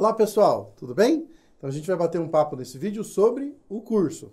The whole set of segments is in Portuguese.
Olá pessoal, tudo bem? Então a gente vai bater um papo nesse vídeo sobre o curso.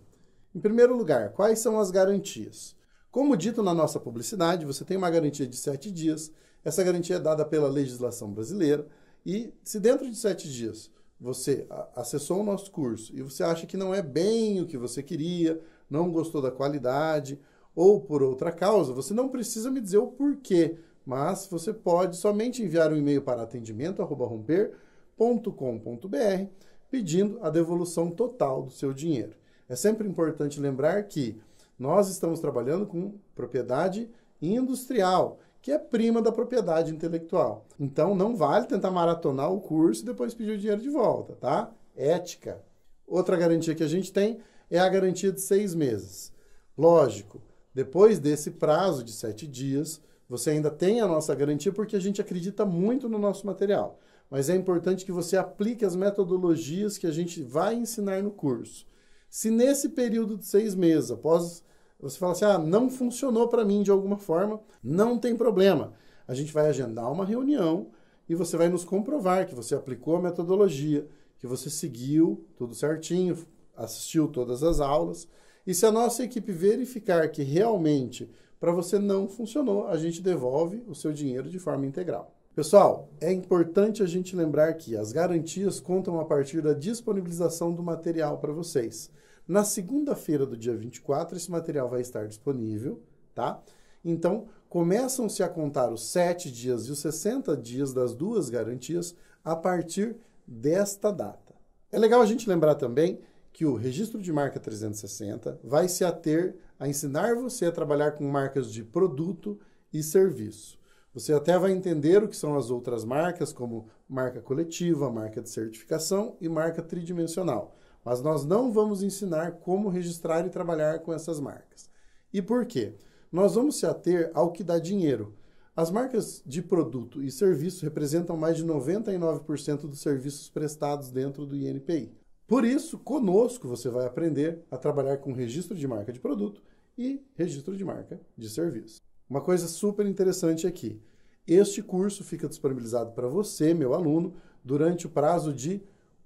Em primeiro lugar, quais são as garantias? Como dito na nossa publicidade, você tem uma garantia de 7 dias, essa garantia é dada pela legislação brasileira, e se dentro de 7 dias você acessou o nosso curso e você acha que não é bem o que você queria, não gostou da qualidade, ou por outra causa, você não precisa me dizer o porquê, mas você pode somente enviar um e-mail para atendimento@romper www.cicred.com.br pedindo a devolução total do seu dinheiro. É sempre importante lembrar que nós estamos trabalhando com propriedade industrial, que é prima da propriedade intelectual. Então não vale tentar maratonar o curso e depois pedir o dinheiro de volta, tá? Ética. Outra garantia que a gente tem é a garantia de seis meses. Lógico, depois desse prazo de sete dias, você ainda tem a nossa garantia porque a gente acredita muito no nosso material mas é importante que você aplique as metodologias que a gente vai ensinar no curso. Se nesse período de seis meses, após você falar assim, ah, não funcionou para mim de alguma forma, não tem problema. A gente vai agendar uma reunião e você vai nos comprovar que você aplicou a metodologia, que você seguiu tudo certinho, assistiu todas as aulas. E se a nossa equipe verificar que realmente para você não funcionou, a gente devolve o seu dinheiro de forma integral. Pessoal, é importante a gente lembrar que as garantias contam a partir da disponibilização do material para vocês. Na segunda-feira do dia 24, esse material vai estar disponível, tá? Então, começam-se a contar os 7 dias e os 60 dias das duas garantias a partir desta data. É legal a gente lembrar também que o registro de marca 360 vai se ater a ensinar você a trabalhar com marcas de produto e serviço. Você até vai entender o que são as outras marcas, como marca coletiva, marca de certificação e marca tridimensional. Mas nós não vamos ensinar como registrar e trabalhar com essas marcas. E por quê? Nós vamos se ater ao que dá dinheiro. As marcas de produto e serviço representam mais de 99% dos serviços prestados dentro do INPI. Por isso, conosco você vai aprender a trabalhar com registro de marca de produto e registro de marca de serviço. Uma coisa super interessante aqui. Este curso fica disponibilizado para você, meu aluno, durante o prazo de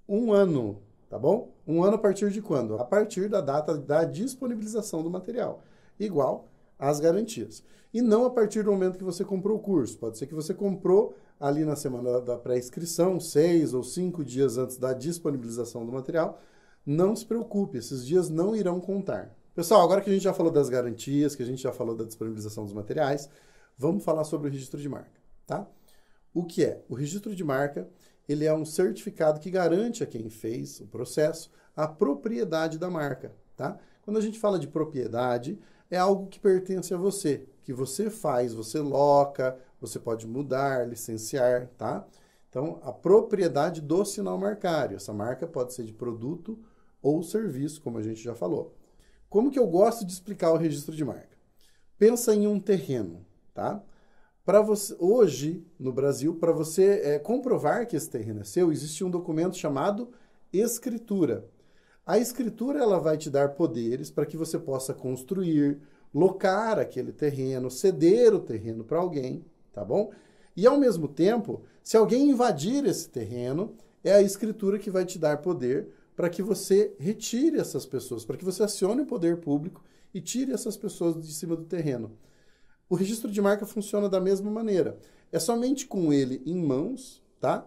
um ano, tá bom? Um ano a partir de quando? A partir da data da disponibilização do material, igual às garantias. E não a partir do momento que você comprou o curso. Pode ser que você comprou ali na semana da pré-inscrição, seis ou cinco dias antes da disponibilização do material. Não se preocupe, esses dias não irão contar, Pessoal, agora que a gente já falou das garantias, que a gente já falou da disponibilização dos materiais, vamos falar sobre o registro de marca, tá? O que é? O registro de marca, ele é um certificado que garante a quem fez o processo a propriedade da marca, tá? Quando a gente fala de propriedade, é algo que pertence a você, que você faz, você loca, você pode mudar, licenciar, tá? Então, a propriedade do sinal marcário. Essa marca pode ser de produto ou serviço, como a gente já falou. Como que eu gosto de explicar o registro de marca? Pensa em um terreno, tá? Para você hoje no Brasil, para você é, comprovar que esse terreno é seu, existe um documento chamado escritura. A escritura ela vai te dar poderes para que você possa construir, locar aquele terreno, ceder o terreno para alguém, tá bom? E ao mesmo tempo, se alguém invadir esse terreno, é a escritura que vai te dar poder para que você retire essas pessoas, para que você acione o poder público e tire essas pessoas de cima do terreno. O registro de marca funciona da mesma maneira. É somente com ele em mãos, tá?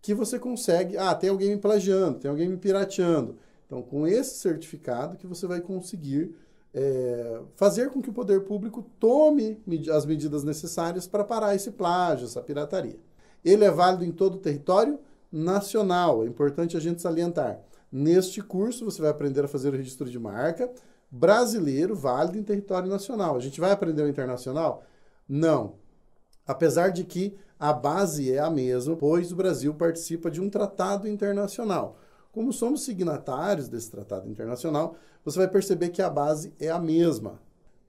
Que você consegue. Ah, tem alguém me plagiando, tem alguém me pirateando. Então, com esse certificado que você vai conseguir é, fazer com que o poder público tome as medidas necessárias para parar esse plágio, essa pirataria. Ele é válido em todo o território nacional, é importante a gente salientar. Neste curso, você vai aprender a fazer o registro de marca brasileiro válido em território nacional. A gente vai aprender o internacional? Não. Apesar de que a base é a mesma, pois o Brasil participa de um tratado internacional. Como somos signatários desse tratado internacional, você vai perceber que a base é a mesma.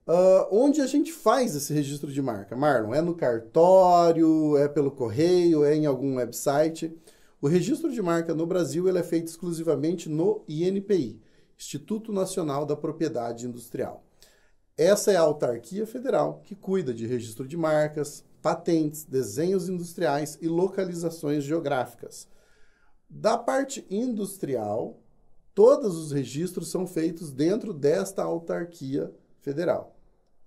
Uh, onde a gente faz esse registro de marca, Marlon? É no cartório? É pelo correio? É em algum website? O registro de marca no Brasil ele é feito exclusivamente no INPI, Instituto Nacional da Propriedade Industrial. Essa é a autarquia federal que cuida de registro de marcas, patentes, desenhos industriais e localizações geográficas. Da parte industrial, todos os registros são feitos dentro desta autarquia federal.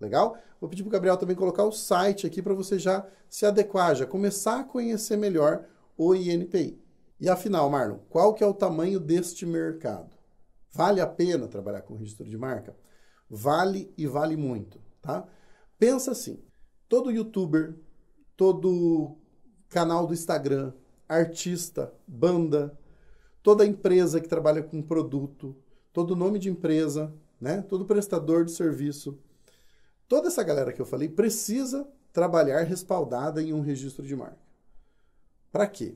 Legal? Vou pedir para o Gabriel também colocar o site aqui para você já se adequar, já começar a conhecer melhor o INPI. E afinal, Marlon, qual que é o tamanho deste mercado? Vale a pena trabalhar com registro de marca? Vale e vale muito, tá? Pensa assim, todo youtuber, todo canal do Instagram, artista, banda, toda empresa que trabalha com produto, todo nome de empresa, né? Todo prestador de serviço, toda essa galera que eu falei precisa trabalhar respaldada em um registro de marca. Para quê?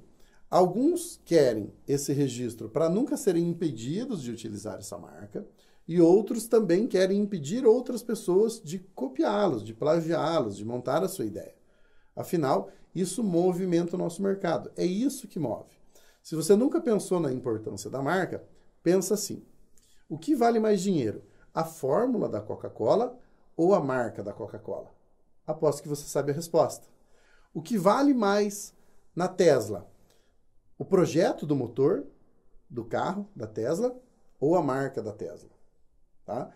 Alguns querem esse registro para nunca serem impedidos de utilizar essa marca, e outros também querem impedir outras pessoas de copiá-los, de plagiá-los, de montar a sua ideia. Afinal, isso movimenta o nosso mercado. É isso que move. Se você nunca pensou na importância da marca, pensa assim: o que vale mais dinheiro, a fórmula da Coca-Cola ou a marca da Coca-Cola? Aposto que você sabe a resposta. O que vale mais na Tesla, o projeto do motor do carro da Tesla ou a marca da Tesla, tá?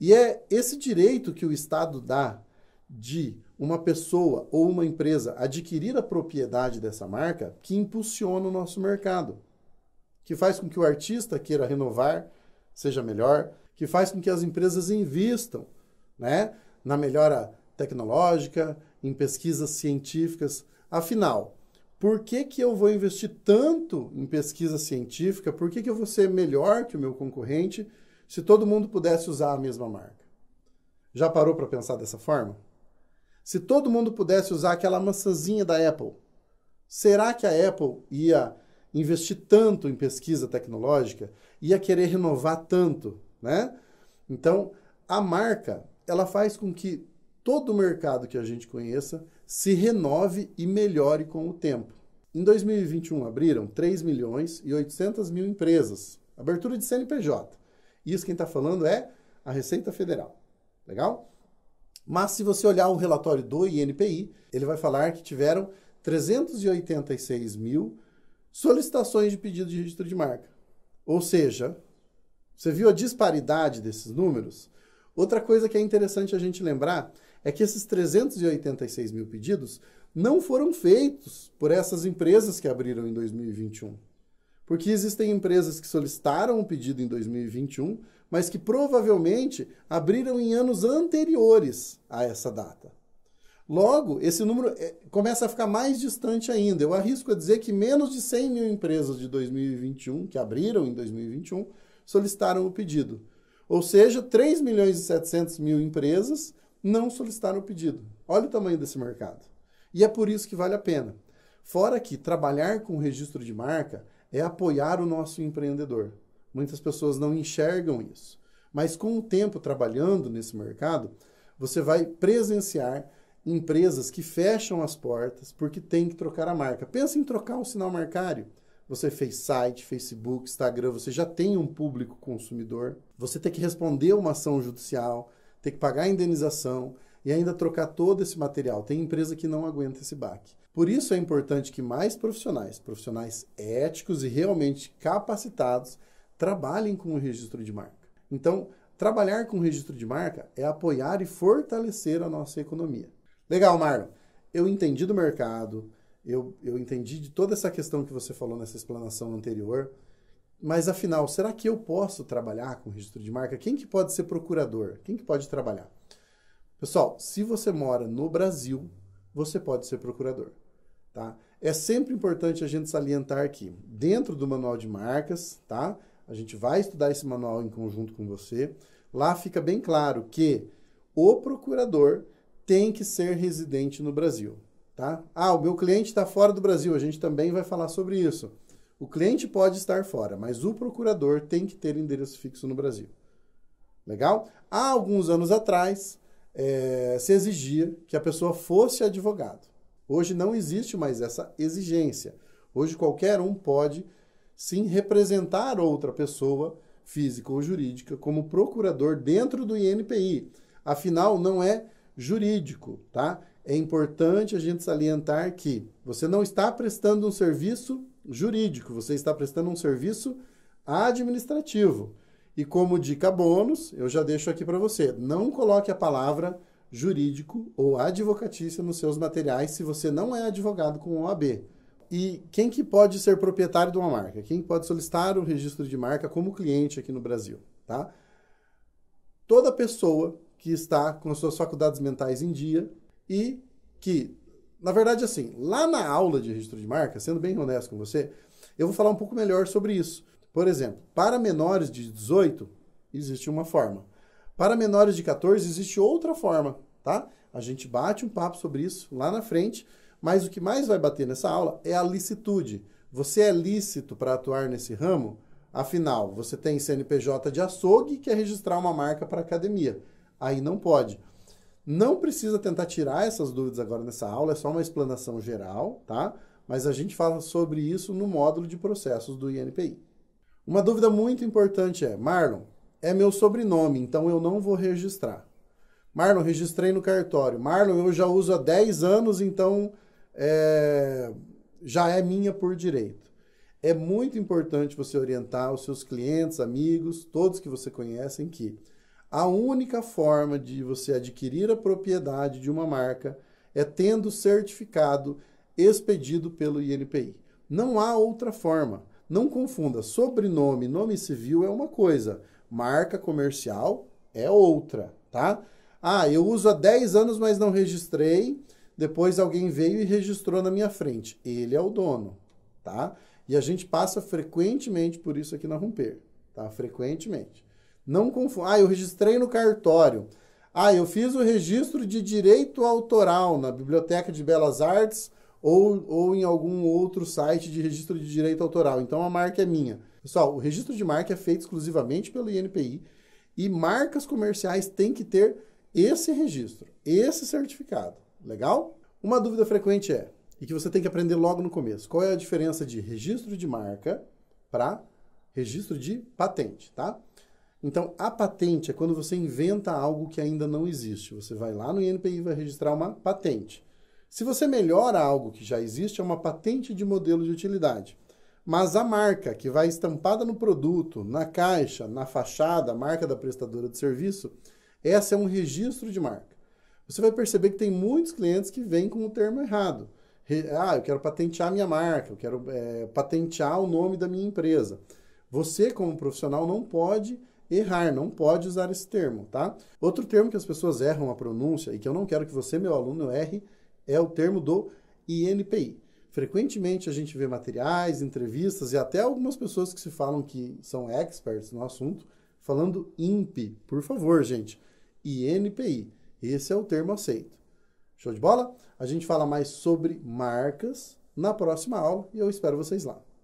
E é esse direito que o Estado dá de uma pessoa ou uma empresa adquirir a propriedade dessa marca que impulsiona o nosso mercado, que faz com que o artista queira renovar, seja melhor, que faz com que as empresas invistam né, na melhora tecnológica, em pesquisas científicas. Afinal, por que, que eu vou investir tanto em pesquisa científica? Por que, que eu vou ser melhor que o meu concorrente se todo mundo pudesse usar a mesma marca? Já parou para pensar dessa forma? Se todo mundo pudesse usar aquela maçãzinha da Apple, será que a Apple ia investir tanto em pesquisa tecnológica? Ia querer renovar tanto, né? Então, a marca, ela faz com que todo o mercado que a gente conheça se renove e melhore com o tempo. Em 2021 abriram 3 milhões e 800 mil empresas. Abertura de CNPJ. Isso quem está falando é a Receita Federal. Legal? Mas se você olhar o relatório do INPI, ele vai falar que tiveram 386 mil solicitações de pedido de registro de marca. Ou seja, você viu a disparidade desses números? Outra coisa que é interessante a gente lembrar é que esses 386 mil pedidos não foram feitos por essas empresas que abriram em 2021. Porque existem empresas que solicitaram o um pedido em 2021, mas que provavelmente abriram em anos anteriores a essa data. Logo, esse número é, começa a ficar mais distante ainda. Eu arrisco a dizer que menos de 100 mil empresas de 2021, que abriram em 2021, solicitaram o pedido. Ou seja, 3 milhões e 700 mil empresas não solicitaram o pedido. Olha o tamanho desse mercado. E é por isso que vale a pena. Fora que trabalhar com registro de marca é apoiar o nosso empreendedor. Muitas pessoas não enxergam isso. Mas com o tempo trabalhando nesse mercado, você vai presenciar empresas que fecham as portas porque tem que trocar a marca. Pensa em trocar o sinal marcário. Você fez site, Facebook, Instagram, você já tem um público consumidor. Você tem que responder uma ação judicial, ter que pagar a indenização e ainda trocar todo esse material. Tem empresa que não aguenta esse baque. Por isso é importante que mais profissionais, profissionais éticos e realmente capacitados, trabalhem com o registro de marca. Então, trabalhar com o registro de marca é apoiar e fortalecer a nossa economia. Legal, Marlon. Eu entendi do mercado, eu, eu entendi de toda essa questão que você falou nessa explanação anterior. Mas afinal, será que eu posso trabalhar com registro de marca? Quem que pode ser procurador? Quem que pode trabalhar? Pessoal, se você mora no Brasil, você pode ser procurador, tá? É sempre importante a gente salientar aqui, dentro do manual de marcas, tá? A gente vai estudar esse manual em conjunto com você. Lá fica bem claro que o procurador tem que ser residente no Brasil, tá? Ah, o meu cliente está fora do Brasil, a gente também vai falar sobre isso. O cliente pode estar fora, mas o procurador tem que ter endereço fixo no Brasil. Legal? Há alguns anos atrás, é, se exigia que a pessoa fosse advogado. Hoje não existe mais essa exigência. Hoje qualquer um pode sim representar outra pessoa, física ou jurídica, como procurador dentro do INPI. Afinal, não é jurídico, tá? É importante a gente salientar que você não está prestando um serviço jurídico, você está prestando um serviço administrativo. E como dica bônus, eu já deixo aqui para você, não coloque a palavra jurídico ou advocatícia nos seus materiais se você não é advogado com OAB. E quem que pode ser proprietário de uma marca? Quem pode solicitar o registro de marca como cliente aqui no Brasil, tá? Toda pessoa que está com as suas faculdades mentais em dia e que na verdade, assim, lá na aula de registro de marca, sendo bem honesto com você, eu vou falar um pouco melhor sobre isso. Por exemplo, para menores de 18, existe uma forma. Para menores de 14, existe outra forma, tá? A gente bate um papo sobre isso lá na frente, mas o que mais vai bater nessa aula é a licitude. Você é lícito para atuar nesse ramo? Afinal, você tem CNPJ de açougue que é registrar uma marca para academia. Aí não pode. Não precisa tentar tirar essas dúvidas agora nessa aula, é só uma explanação geral, tá? Mas a gente fala sobre isso no módulo de processos do INPI. Uma dúvida muito importante é: Marlon, é meu sobrenome, então eu não vou registrar. Marlon, registrei no cartório. Marlon, eu já uso há 10 anos, então é, já é minha por direito. É muito importante você orientar os seus clientes, amigos, todos que você conhece, que a única forma de você adquirir a propriedade de uma marca é tendo certificado expedido pelo INPI. Não há outra forma. Não confunda, sobrenome, nome civil é uma coisa, marca comercial é outra, tá? Ah, eu uso há 10 anos, mas não registrei. Depois alguém veio e registrou na minha frente. Ele é o dono, tá? E a gente passa frequentemente por isso aqui na Romper, tá? Frequentemente. Não confunda. Ah, eu registrei no cartório. Ah, eu fiz o registro de direito autoral na Biblioteca de Belas Artes ou, ou em algum outro site de registro de direito autoral. Então a marca é minha. Pessoal, o registro de marca é feito exclusivamente pelo INPI e marcas comerciais têm que ter esse registro, esse certificado. Legal? Uma dúvida frequente é, e que você tem que aprender logo no começo, qual é a diferença de registro de marca para registro de patente, tá? Então, a patente é quando você inventa algo que ainda não existe. Você vai lá no INPI e vai registrar uma patente. Se você melhora algo que já existe, é uma patente de modelo de utilidade. Mas a marca que vai estampada no produto, na caixa, na fachada, a marca da prestadora de serviço, essa é um registro de marca. Você vai perceber que tem muitos clientes que vêm com o termo errado. Ah, eu quero patentear minha marca, eu quero é, patentear o nome da minha empresa. Você, como profissional, não pode errar, não pode usar esse termo, tá? Outro termo que as pessoas erram a pronúncia e que eu não quero que você, meu aluno, erre, é o termo do INPI. Frequentemente a gente vê materiais, entrevistas e até algumas pessoas que se falam que são experts no assunto falando INPI. Por favor, gente, INPI. Esse é o termo aceito. Show de bola? A gente fala mais sobre marcas na próxima aula e eu espero vocês lá.